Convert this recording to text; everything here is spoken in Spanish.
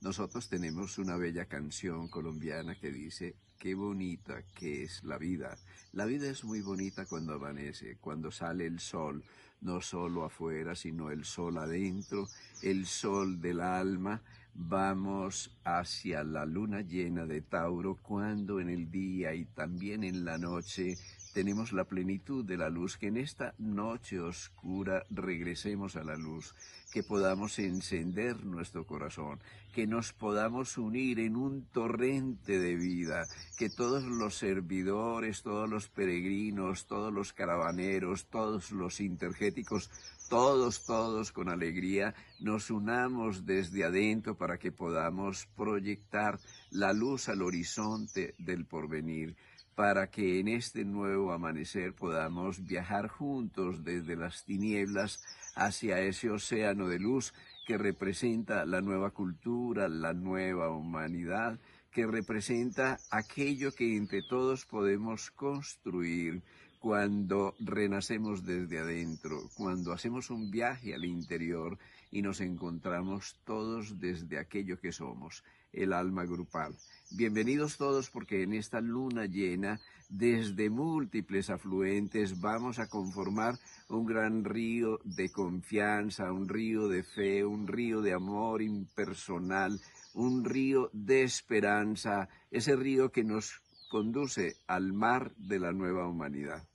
Nosotros tenemos una bella canción colombiana que dice, qué bonita que es la vida. La vida es muy bonita cuando amanece, cuando sale el sol, no solo afuera, sino el sol adentro, el sol del alma, Vamos hacia la luna llena de Tauro cuando en el día y también en la noche tenemos la plenitud de la luz, que en esta noche oscura regresemos a la luz, que podamos encender nuestro corazón, que nos podamos unir en un torrente de vida, que todos los servidores, todos los peregrinos, todos los caravaneros, todos los intergéticos, todos, todos con alegría, nos unamos desde adentro para para que podamos proyectar la luz al horizonte del porvenir, para que en este nuevo amanecer podamos viajar juntos desde las tinieblas hacia ese océano de luz que representa la nueva cultura, la nueva humanidad, que representa aquello que entre todos podemos construir cuando renacemos desde adentro, cuando hacemos un viaje al interior y nos encontramos todos desde aquello que somos, el alma grupal. Bienvenidos todos porque en esta luna llena, desde múltiples afluentes, vamos a conformar un gran río de confianza, un río de fe, un río de amor impersonal, un río de esperanza, ese río que nos conduce al mar de la nueva humanidad.